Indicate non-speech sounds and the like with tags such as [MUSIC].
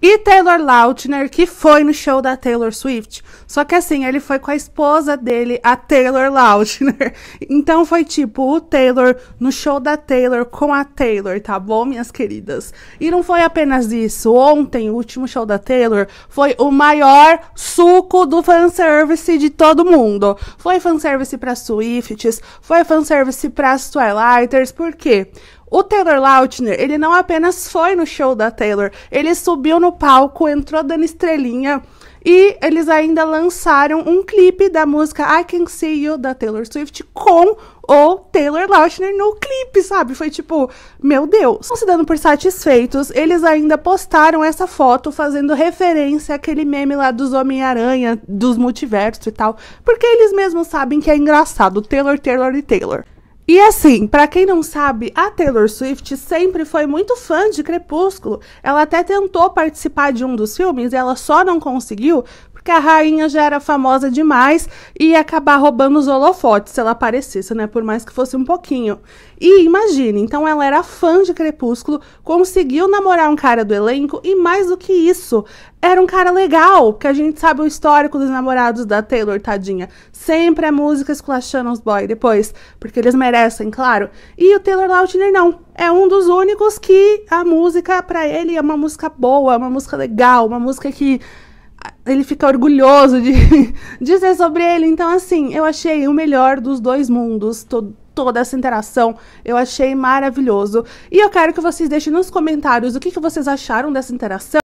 E Taylor Lautner, que foi no show da Taylor Swift. Só que assim, ele foi com a esposa dele, a Taylor Lautner. [LAUGHS] Então foi tipo o Taylor no show da Taylor com a Taylor, tá bom, minhas queridas? E não foi apenas isso. Ontem, o último show da Taylor foi o maior suco do fanservice de todo mundo. Foi fanservice pra Swifts, foi fanservice pras Twilighters, por quê? O Taylor Lautner, ele não apenas foi no show da Taylor, ele subiu no palco, entrou dando estrelinha e eles ainda lançaram um clipe da música I Can See You da Taylor Swift com o Taylor Lautner no clipe, sabe? Foi tipo, meu Deus. Não se dando por satisfeitos, eles ainda postaram essa foto fazendo referência àquele meme lá dos Homem-Aranha, dos multiversos e tal, porque eles mesmos sabem que é engraçado, Taylor, Taylor e Taylor. E assim, para quem não sabe, a Taylor Swift sempre foi muito fã de Crepúsculo. Ela até tentou participar de um dos filmes, e ela só não conseguiu porque a rainha já era famosa demais e ia acabar roubando os holofotes se ela aparecesse, né? Por mais que fosse um pouquinho. E imagine, então ela era fã de Crepúsculo, conseguiu namorar um cara do elenco e mais do que isso, era um cara legal, porque a gente sabe o histórico dos namorados da Taylor, tadinha. Sempre a música esculachando os boy depois, porque eles merecem, claro. E o Taylor Lautner não. É um dos únicos que a música para ele é uma música boa, uma música legal, uma música que ele fica orgulhoso de [LAUGHS] dizer sobre ele. Então, assim, eu achei o melhor dos dois mundos, to toda essa interação. Eu achei maravilhoso. E eu quero que vocês deixem nos comentários o que, que vocês acharam dessa interação.